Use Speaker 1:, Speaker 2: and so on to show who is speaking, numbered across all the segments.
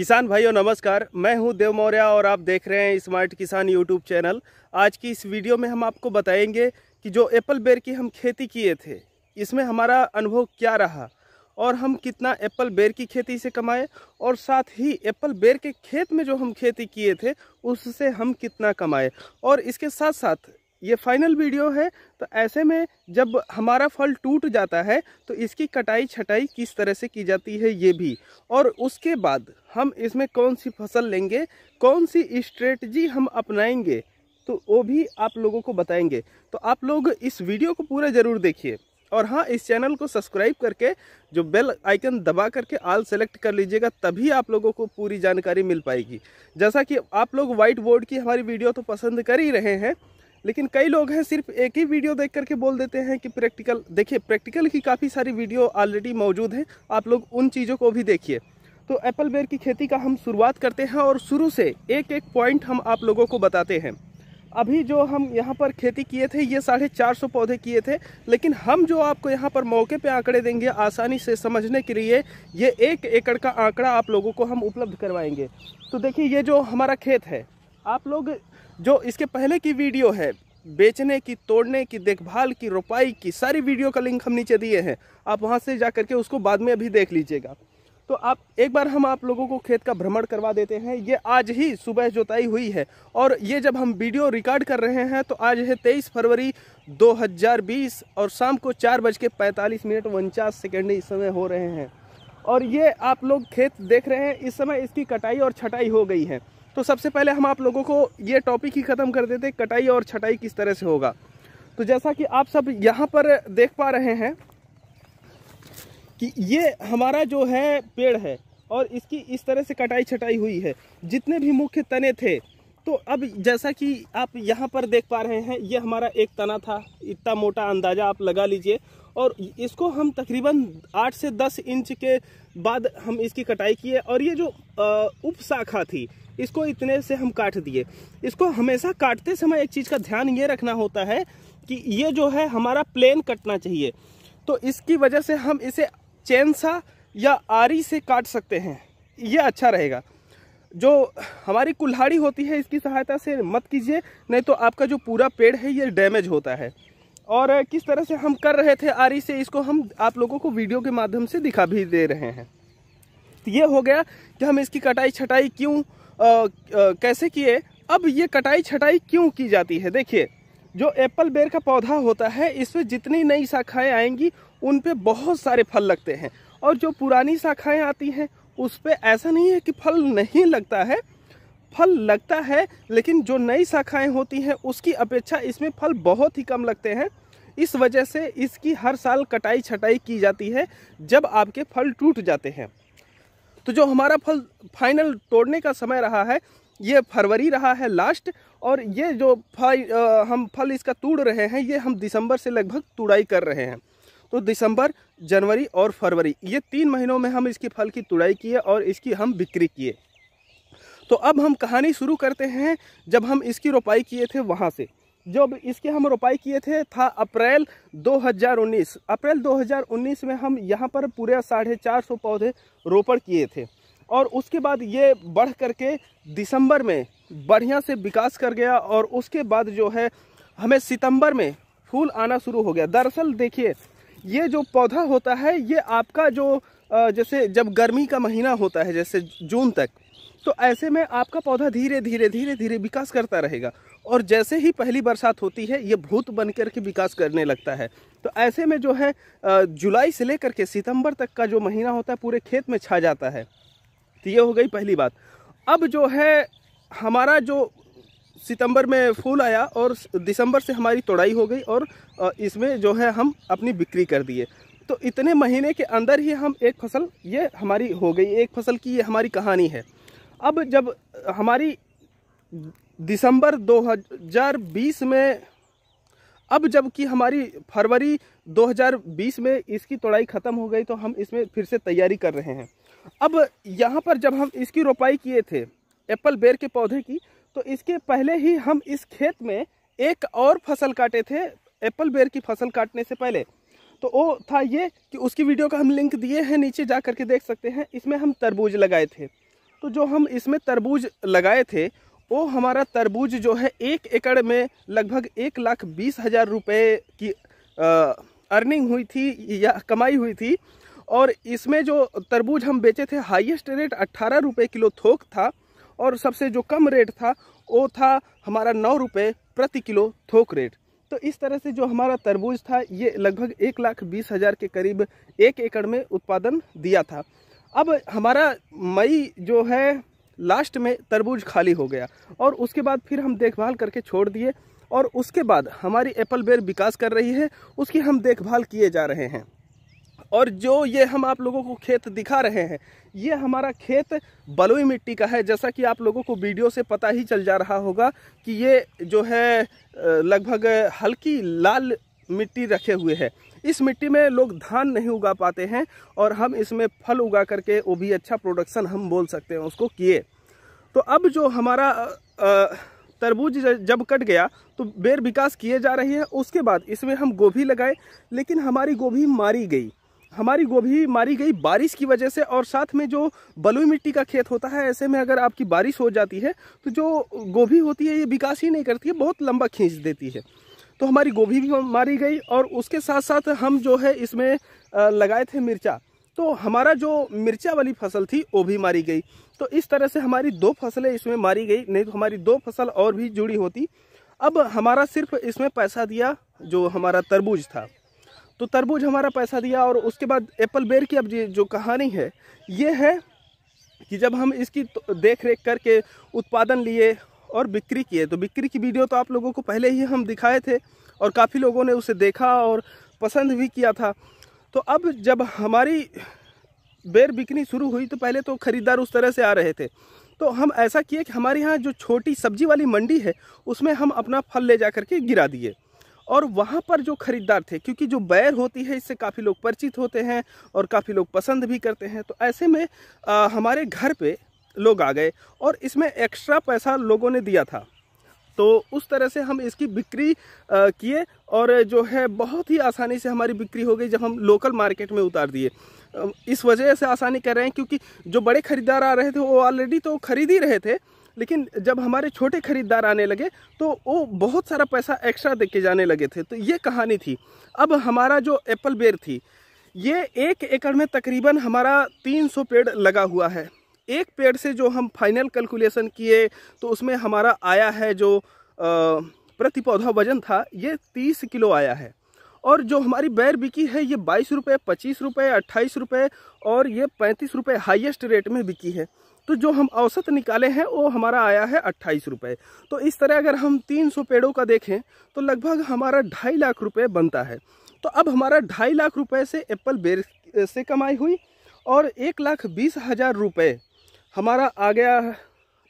Speaker 1: किसान भाइयों नमस्कार मैं हूं देव मौर्य और आप देख रहे हैं स्मार्ट किसान यूट्यूब चैनल आज की इस वीडियो में हम आपको बताएंगे कि जो एप्पल बेर की हम खेती किए थे इसमें हमारा अनुभव क्या रहा और हम कितना एप्पल बेर की खेती से कमाए और साथ ही एप्पल बेर के खेत में जो हम खेती किए थे उससे हम कितना कमाए और इसके साथ साथ ये फाइनल वीडियो है तो ऐसे में जब हमारा फल टूट जाता है तो इसकी कटाई छटाई किस तरह से की जाती है ये भी और उसके बाद हम इसमें कौन सी फसल लेंगे कौन सी स्ट्रेटजी हम अपनाएंगे तो वो भी आप लोगों को बताएंगे तो आप लोग इस वीडियो को पूरा ज़रूर देखिए और हाँ इस चैनल को सब्सक्राइब करके जो बेल आइकन दबा करके आल सेलेक्ट कर लीजिएगा तभी आप लोगों को पूरी जानकारी मिल पाएगी जैसा कि आप लोग वाइट बोर्ड की हमारी वीडियो तो पसंद कर ही रहे हैं लेकिन कई लोग हैं सिर्फ एक ही वीडियो देख करके बोल देते हैं कि प्रैक्टिकल देखिए प्रैक्टिकल की काफ़ी सारी वीडियो ऑलरेडी मौजूद है आप लोग उन चीज़ों को भी देखिए तो एप्पल बेर की खेती का हम शुरुआत करते हैं और शुरू से एक एक पॉइंट हम आप लोगों को बताते हैं अभी जो हम यहाँ पर खेती किए थे ये साढ़े चार सौ पौधे किए थे लेकिन हम जो आपको यहाँ पर मौके पे आंकड़े देंगे आसानी से समझने के लिए ये एक एकड़ का आंकड़ा आप लोगों को हम उपलब्ध करवाएंगे तो देखिए ये जो हमारा खेत है आप लोग जो इसके पहले की वीडियो है बेचने की तोड़ने की देखभाल की रोपाई की सारी वीडियो का लिंक हम नीचे दिए हैं आप वहाँ से जा करके उसको बाद में अभी देख लीजिएगा तो आप एक बार हम आप लोगों को खेत का भ्रमण करवा देते हैं ये आज ही सुबह जोताई हुई है और ये जब हम वीडियो रिकॉर्ड कर रहे हैं तो आज है तेईस फरवरी 2020 और शाम को चार बज के पैंतालीस मिनट उनचास सेकेंड इस समय हो रहे हैं और ये आप लोग खेत देख रहे हैं इस समय इसकी कटाई और छटाई हो गई है तो सबसे पहले हम आप लोगों को ये टॉपिक ही ख़त्म कर देते कटाई और छटाई किस तरह से होगा तो जैसा कि आप सब यहाँ पर देख पा रहे हैं कि ये हमारा जो है पेड़ है और इसकी इस तरह से कटाई छटाई हुई है जितने भी मुख्य तने थे तो अब जैसा कि आप यहाँ पर देख पा रहे हैं ये हमारा एक तना था इतना मोटा अंदाज़ा आप लगा लीजिए और इसको हम तकरीबन आठ से दस इंच के बाद हम इसकी कटाई किए और ये जो उप शाखा थी इसको इतने से हम काट दिए इसको हमेशा काटते समय एक चीज़ का ध्यान ये रखना होता है कि ये जो है हमारा प्लेन कटना चाहिए तो इसकी वजह से हम इसे चैन सा या आरी से काट सकते हैं ये अच्छा रहेगा जो हमारी कुल्हाड़ी होती है इसकी सहायता से मत कीजिए नहीं तो आपका जो पूरा पेड़ है ये डैमेज होता है और किस तरह से हम कर रहे थे आरी से इसको हम आप लोगों को वीडियो के माध्यम से दिखा भी दे रहे हैं तो ये हो गया कि हम इसकी कटाई छटाई क्यों कैसे किए अब ये कटाई छटाई क्यों की जाती है देखिए जो एप्पल बेर का पौधा होता है इसमें जितनी नई शाखाएं आएंगी उन पे बहुत सारे फल लगते हैं और जो पुरानी शाखाएं आती हैं उस पर ऐसा नहीं है कि फल नहीं लगता है फल लगता है लेकिन जो नई शाखाएं होती हैं उसकी अपेक्षा इसमें फल बहुत ही कम लगते हैं इस वजह से इसकी हर साल कटाई छटाई की जाती है जब आपके फल टूट जाते हैं तो जो हमारा फल फाइनल तोड़ने का समय रहा है ये फरवरी रहा है लास्ट और ये जो फल हम फल इसका तोड़ रहे हैं ये हम दिसंबर से लगभग तुड़ाई कर रहे हैं तो दिसंबर जनवरी और फरवरी ये तीन महीनों में हम इसकी फल की तुड़ाई किए और इसकी हम बिक्री किए तो अब हम कहानी शुरू करते हैं जब हम इसकी रोपाई किए थे वहाँ से जब इसके हम रोपाई किए थे था अप्रैल 2019 अप्रैल 2019 में हम यहाँ पर पूरे साढ़े चार सौ पौधे रोपण किए थे और उसके बाद ये बढ़ करके दिसंबर में बढ़िया से विकास कर गया और उसके बाद जो है हमें सितंबर में फूल आना शुरू हो गया दरअसल देखिए ये जो पौधा होता है ये आपका जो जैसे जब गर्मी का महीना होता है जैसे जून तक तो ऐसे में आपका पौधा धीरे धीरे धीरे धीरे विकास करता रहेगा और जैसे ही पहली बरसात होती है ये भूत कर के विकास करने लगता है तो ऐसे में जो है जुलाई से लेकर के सितंबर तक का जो महीना होता है पूरे खेत में छा जाता है तो ये हो गई पहली बात अब जो है हमारा जो सितंबर में फूल आया और दिसंबर से हमारी तोड़ाई हो गई और इसमें जो है हम अपनी बिक्री कर दिए तो इतने महीने के अंदर ही हम एक फसल ये हमारी हो गई एक फसल की ये हमारी कहानी है अब जब हमारी दिसंबर 2020 में अब जबकि हमारी फरवरी 2020 में इसकी तोड़ाई ख़त्म हो गई तो हम इसमें फिर से तैयारी कर रहे हैं अब यहाँ पर जब हम इसकी रोपाई किए थे एप्पल बेर के पौधे की तो इसके पहले ही हम इस खेत में एक और फसल काटे थे एप्पल बेर की फसल काटने से पहले तो वो था ये कि उसकी वीडियो का हम लिंक दिए हैं नीचे जा करके देख सकते हैं इसमें हम तरबूज लगाए थे तो जो हम इसमें तरबूज लगाए थे वो हमारा तरबूज जो है एक एकड़ में लगभग एक लाख बीस हज़ार रुपये की आ, अर्निंग हुई थी या कमाई हुई थी और इसमें जो तरबूज हम बेचे थे हाईएस्ट रेट अट्ठारह रुपये किलो थोक था और सबसे जो कम रेट था वो था हमारा नौ रुपये प्रति किलो थोक रेट तो इस तरह से जो हमारा तरबूज था ये लगभग एक लाख बीस हज़ार के करीब एक एकड़ में उत्पादन दिया था अब हमारा मई जो है लास्ट में तरबूज खाली हो गया और उसके बाद फिर हम देखभाल करके छोड़ दिए और उसके बाद हमारी एप्पल बेर विकास कर रही है उसकी हम देखभाल किए जा रहे हैं और जो ये हम आप लोगों को खेत दिखा रहे हैं ये हमारा खेत बलुई मिट्टी का है जैसा कि आप लोगों को वीडियो से पता ही चल जा रहा होगा कि ये जो है लगभग हल्की लाल मिट्टी रखे हुए है इस मिट्टी में लोग धान नहीं उगा पाते हैं और हम इसमें फल उगा करके वो भी अच्छा प्रोडक्शन हम बोल सकते हैं उसको किए तो अब जो हमारा तरबूज जब कट गया तो बेर विकास किए जा रही है उसके बाद इसमें हम गोभी लगाए लेकिन हमारी गोभी मारी गई हमारी गोभी मारी गई बारिश की वजह से और साथ में जो बलुई मिट्टी का खेत होता है ऐसे में अगर आपकी बारिश हो जाती है तो जो गोभी होती है ये विकास ही नहीं करती है बहुत लंबा खींच देती है तो हमारी गोभी भी मारी गई और उसके साथ साथ हम जो है इसमें लगाए थे मिर्चा तो हमारा जो मिर्चा वाली फसल थी वो भी मारी गई तो इस तरह से हमारी दो फसलें इसमें मारी गई नहीं तो हमारी दो फसल और भी जुड़ी होती अब हमारा सिर्फ इसमें पैसा दिया जो हमारा तरबूज था तो तरबूज हमारा पैसा दिया और उसके बाद एप्पल बेर की अब जो कहानी है ये है कि जब हम इसकी तो देख रेख करके उत्पादन लिए और बिक्री की है तो बिक्री की वीडियो तो आप लोगों को पहले ही हम दिखाए थे और काफ़ी लोगों ने उसे देखा और पसंद भी किया था तो अब जब हमारी बेर बिकनी शुरू हुई तो पहले तो ख़रीदार उस तरह से आ रहे थे तो हम ऐसा किए कि हमारे यहाँ जो छोटी सब्जी वाली मंडी है उसमें हम अपना फल ले जा करके गिरा दिए और वहाँ पर जो ख़रीदार थे क्योंकि जो बैर होती है इससे काफ़ी लोग परिचित होते हैं और काफ़ी लोग पसंद भी करते हैं तो ऐसे में आ, हमारे घर पे लोग आ गए और इसमें एक्स्ट्रा पैसा लोगों ने दिया था तो उस तरह से हम इसकी बिक्री किए और जो है बहुत ही आसानी से हमारी बिक्री हो गई जब हम लोकल मार्केट में उतार दिए इस वजह से आसानी कर रहे हैं क्योंकि जो बड़े ख़रीदार आ रहे थे वो ऑलरेडी तो खरीद ही रहे थे लेकिन जब हमारे छोटे ख़रीदार आने लगे तो वो बहुत सारा पैसा एक्स्ट्रा दे के जाने लगे थे तो ये कहानी थी अब हमारा जो एप्पल बेर थी ये एक एकड़ में तकरीबन हमारा 300 पेड़ लगा हुआ है एक पेड़ से जो हम फाइनल कैलकुलेशन किए तो उसमें हमारा आया है जो प्रति पौधा वजन था ये तीस किलो आया है और जो हमारी बैर बिकी है ये बाईस रुपये पच्चीस रुपये अट्ठाईस रुपये और ये पैंतीस रुपये हाइएस्ट रेट में बिकी है तो जो हम औसत निकाले हैं वो हमारा आया है अट्ठाईस रुपये तो इस तरह अगर हम तीन सौ पेड़ों का देखें तो लगभग हमारा ढाई लाख रुपये बनता है तो अब हमारा ढाई लाख रुपये से एप्पल बेर से कमाई हुई और एक लाख बीस हज़ार रुपये हमारा आ गया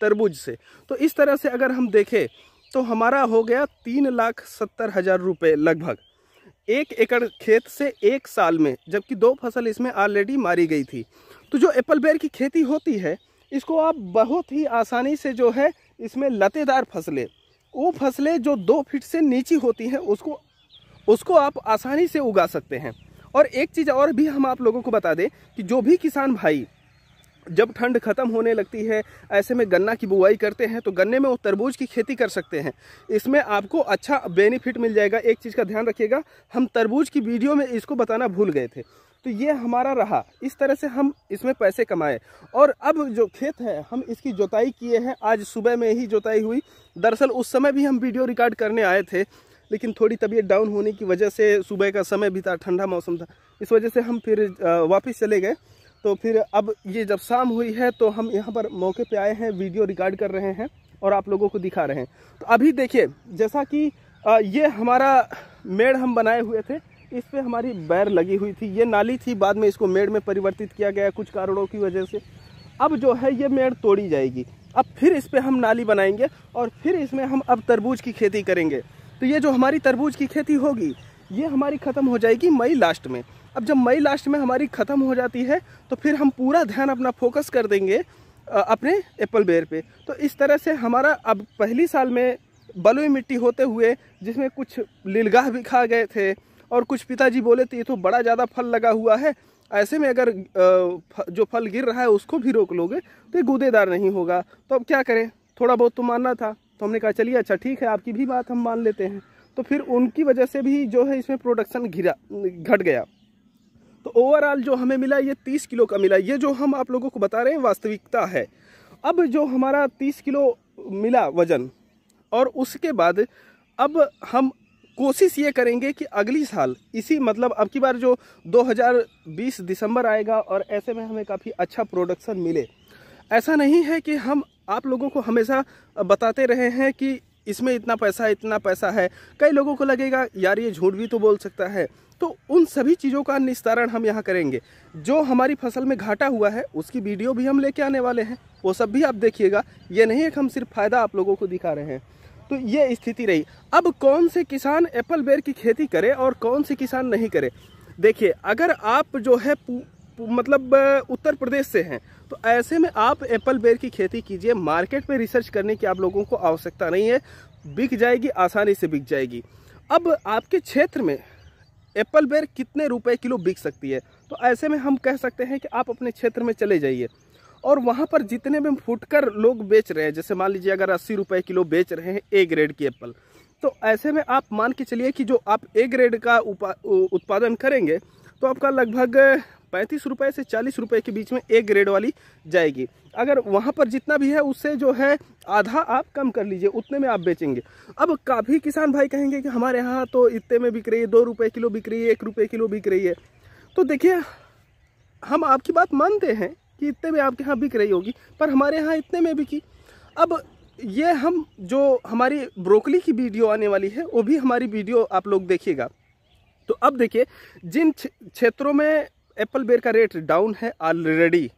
Speaker 1: तरबूज से तो इस तरह से अगर हम देखें तो हमारा हो गया तीन लाख सत्तर हज़ार रुपये लगभग एक एकड़ खेत से एक साल में जबकि दो फसल इसमें ऑलरेडी मारी गई थी तो जो एप्पल बेर की खेती होती है इसको आप बहुत ही आसानी से जो है इसमें लतेदार फसलें वो फसलें जो दो फीट से नीची होती हैं उसको उसको आप आसानी से उगा सकते हैं और एक चीज़ और भी हम आप लोगों को बता दें कि जो भी किसान भाई जब ठंड ख़त्म होने लगती है ऐसे में गन्ना की बुआई करते हैं तो गन्ने में वो तरबूज की खेती कर सकते हैं इसमें आपको अच्छा बेनिफिट मिल जाएगा एक चीज़ का ध्यान रखिएगा हम तरबूज की वीडियो में इसको बताना भूल गए थे तो ये हमारा रहा इस तरह से हम इसमें पैसे कमाए और अब जो खेत है हम इसकी जोताई किए हैं आज सुबह में ही जोताई हुई दरअसल उस समय भी हम वीडियो रिकॉर्ड करने आए थे लेकिन थोड़ी तबीयत डाउन होने की वजह से सुबह का समय भी था ठंडा मौसम था इस वजह से हम फिर वापस चले गए तो फिर अब ये जब शाम हुई है तो हम यहाँ पर मौके पे आए हैं वीडियो रिकॉर्ड कर रहे हैं और आप लोगों को दिखा रहे हैं तो अभी देखिए जैसा कि ये हमारा मेड़ हम बनाए हुए थे इस पर हमारी बैर लगी हुई थी ये नाली थी बाद में इसको मेड़ में परिवर्तित किया गया कुछ कारणों की वजह से अब जो है ये मेड़ तोड़ी जाएगी अब फिर इस पर हम नाली बनाएंगे और फिर इसमें हम अब तरबूज की खेती करेंगे तो ये जो हमारी तरबूज की खेती होगी ये हमारी ख़त्म हो जाएगी मई लास्ट में अब जब मई लास्ट में हमारी ख़त्म हो जाती है तो फिर हम पूरा ध्यान अपना फोकस कर देंगे अपने एप्पल बेर पे तो इस तरह से हमारा अब पहली साल में बलुई मिट्टी होते हुए जिसमें कुछ लीलगाह भी खा गए थे और कुछ पिताजी बोले थे तो ये तो बड़ा ज़्यादा फल लगा हुआ है ऐसे में अगर जो फल गिर रहा है उसको भी रोक लोगे तो ये गूदेदार नहीं होगा तो अब क्या करें थोड़ा बहुत तो मानना था तो हमने कहा चलिए अच्छा ठीक है आपकी भी बात हम मान लेते हैं तो फिर उनकी वजह से भी जो है इसमें प्रोडक्शन घिरा घट गया तो ओवरऑल जो हमें मिला ये तीस किलो का मिला ये जो हम आप लोगों को बता रहे हैं वास्तविकता है अब जो हमारा तीस किलो मिला वज़न और उसके बाद अब हम कोशिश ये करेंगे कि अगली साल इसी मतलब अब की बार जो 2020 दिसंबर आएगा और ऐसे में हमें काफ़ी अच्छा प्रोडक्शन मिले ऐसा नहीं है कि हम आप लोगों को हमेशा बताते रहे हैं कि इसमें इतना पैसा इतना पैसा है कई लोगों को लगेगा यार ये झूठ भी तो बोल सकता है तो उन सभी चीज़ों का निस्तारण हम यहाँ करेंगे जो हमारी फसल में घाटा हुआ है उसकी वीडियो भी हम लेके आने वाले हैं वो सब भी आप देखिएगा ये नहीं है कि हम सिर्फ फ़ायदा आप लोगों को दिखा रहे हैं तो ये स्थिति रही अब कौन से किसान एप्पल बेर की खेती करे और कौन से किसान नहीं करे देखिए अगर आप जो है पू, पू, मतलब उत्तर प्रदेश से हैं तो ऐसे में आप एप्पल बेर की खेती कीजिए मार्केट में रिसर्च करने की आप लोगों को आवश्यकता नहीं है बिक जाएगी आसानी से बिक जाएगी अब आपके क्षेत्र में एप्पल बेर कितने रुपए किलो बिक सकती है तो ऐसे में हम कह सकते हैं कि आप अपने क्षेत्र में चले जाइए और वहाँ पर जितने भी फुटकर लोग बेच रहे हैं जैसे मान लीजिए अगर अस्सी रुपये किलो बेच रहे हैं ए ग्रेड की एप्पल तो ऐसे में आप मान के चलिए कि जो आप ए ग्रेड का उत्पादन करेंगे तो आपका लगभग पैंतीस रुपये से चालीस रुपये के बीच में एक ग्रेड वाली जाएगी अगर वहाँ पर जितना भी है उससे जो है आधा आप कम कर लीजिए उतने में आप बेचेंगे अब काफ़ी किसान भाई कहेंगे कि हमारे यहाँ तो इतने में बिक रही है दो रुपये किलो बिक रही है एक रुपये किलो बिक रही है तो देखिए हम आपकी बात मानते हैं कि इतने में आपके यहाँ बिक रही होगी पर हमारे यहाँ इतने में बिकी अब ये हम जो हमारी ब्रोकली की वीडियो आने वाली है वो भी हमारी वीडियो आप लोग देखिएगा तो अब देखिए जिन क्षेत्रों में एप्पल बेर का रेट डाउन है ऑलरेडी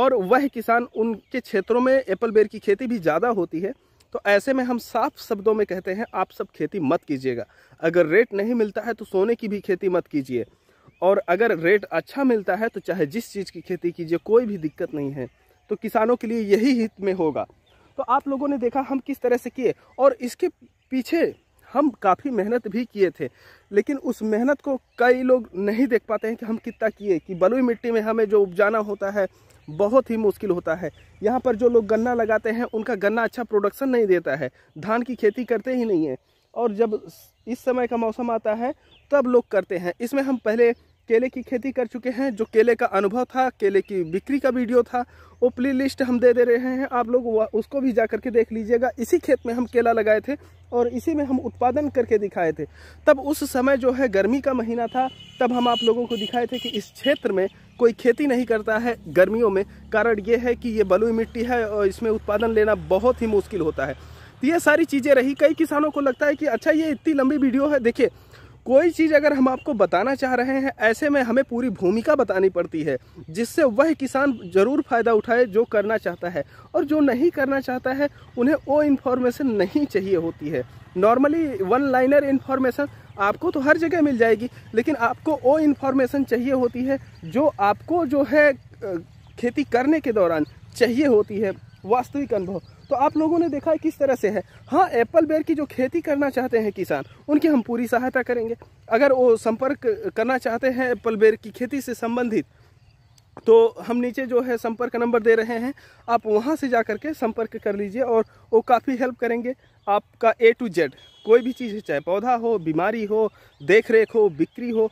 Speaker 1: और वह किसान उनके क्षेत्रों में एप्पल बेर की खेती भी ज़्यादा होती है तो ऐसे में हम साफ शब्दों में कहते हैं आप सब खेती मत कीजिएगा अगर रेट नहीं मिलता है तो सोने की भी खेती मत कीजिए और अगर रेट अच्छा मिलता है तो चाहे जिस चीज़ की खेती कीजिए कोई भी दिक्कत नहीं है तो किसानों के लिए यही हित में होगा तो आप लोगों ने देखा हम किस तरह से किए और इसके पीछे हम काफ़ी मेहनत भी किए थे लेकिन उस मेहनत को कई लोग नहीं देख पाते हैं कि हम कितना किए कि बलुई मिट्टी में हमें जो उपजाना होता है बहुत ही मुश्किल होता है यहाँ पर जो लोग गन्ना लगाते हैं उनका गन्ना अच्छा प्रोडक्शन नहीं देता है धान की खेती करते ही नहीं है और जब इस समय का मौसम आता है तब लोग करते हैं इसमें हम पहले केले की खेती कर चुके हैं जो केले का अनुभव था केले की बिक्री का वीडियो था वो प्ले लिस्ट हम दे दे रहे हैं आप लोग उसको भी जा करके देख लीजिएगा इसी खेत में हम केला लगाए थे और इसी में हम उत्पादन करके दिखाए थे तब उस समय जो है गर्मी का महीना था तब हम आप लोगों को दिखाए थे कि इस क्षेत्र में कोई खेती नहीं करता है गर्मियों में कारण ये है कि ये बलुई मिट्टी है और इसमें उत्पादन लेना बहुत ही मुश्किल होता है तो ये सारी चीज़ें रही कई किसानों को लगता है कि अच्छा ये इतनी लंबी वीडियो है देखिए कोई चीज़ अगर हम आपको बताना चाह रहे हैं ऐसे में हमें पूरी भूमिका बतानी पड़ती है जिससे वह किसान ज़रूर फ़ायदा उठाए जो करना चाहता है और जो नहीं करना चाहता है उन्हें वो इन्फॉर्मेशन नहीं चाहिए होती है नॉर्मली वन लाइनर इन्फॉर्मेशन आपको तो हर जगह मिल जाएगी लेकिन आपको वो इन्फॉर्मेशन चाहिए होती है जो आपको जो है खेती करने के दौरान चाहिए होती है वास्तविक अनुभव तो आप लोगों ने देखा है किस तरह से है हाँ एप्पल बेर की जो खेती करना चाहते हैं किसान उनकी हम पूरी सहायता करेंगे अगर वो संपर्क करना चाहते हैं एप्पल बेर की खेती से संबंधित तो हम नीचे जो है संपर्क नंबर दे रहे हैं आप वहाँ से जा करके संपर्क कर लीजिए और वो काफ़ी हेल्प करेंगे आपका ए टू जेड कोई भी चीज़ चाहे पौधा हो बीमारी हो देख रेख हो बिक्री हो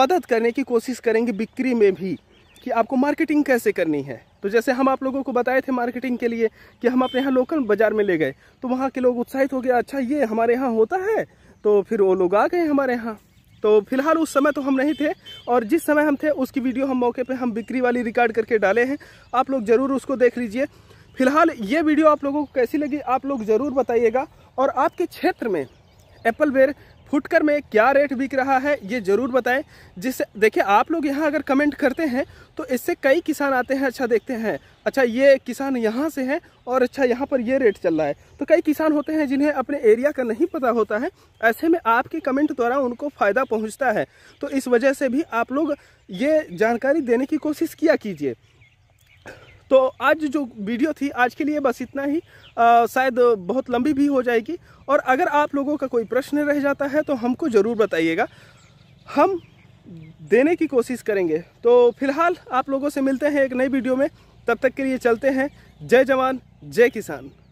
Speaker 1: मदद करने की कोशिश करेंगे बिक्री में भी कि आपको मार्केटिंग कैसे करनी है तो जैसे हम आप लोगों को बताए थे मार्केटिंग के लिए कि हम अपने यहाँ लोकल बाजार में ले गए तो वहाँ के लोग उत्साहित हो गए अच्छा ये हमारे यहाँ होता है तो फिर वो लोग आ गए हमारे यहाँ तो फिलहाल उस समय तो हम नहीं थे और जिस समय हम थे उसकी वीडियो हम मौके पर हम बिक्री वाली रिकॉर्ड करके डाले हैं आप लोग ज़रूर उसको देख लीजिए फिलहाल ये वीडियो आप लोगों को कैसी लगी आप लोग ज़रूर बताइएगा और आपके क्षेत्र में एप्पल वेयर फुटकर में क्या रेट बिक रहा है ये ज़रूर बताएं जिससे देखिए आप लोग यहाँ अगर कमेंट करते हैं तो इससे कई किसान आते हैं अच्छा देखते हैं अच्छा ये किसान यहाँ से है और अच्छा यहाँ पर ये रेट चल रहा है तो कई किसान होते हैं जिन्हें अपने एरिया का नहीं पता होता है ऐसे में आपके कमेंट द्वारा उनको फ़ायदा पहुँचता है तो इस वजह से भी आप लोग ये जानकारी देने की कोशिश किया कीजिए तो आज जो वीडियो थी आज के लिए बस इतना ही आ, शायद बहुत लंबी भी हो जाएगी और अगर आप लोगों का कोई प्रश्न रह जाता है तो हमको ज़रूर बताइएगा हम देने की कोशिश करेंगे तो फिलहाल आप लोगों से मिलते हैं एक नई वीडियो में तब तक के लिए चलते हैं जय जवान जय किसान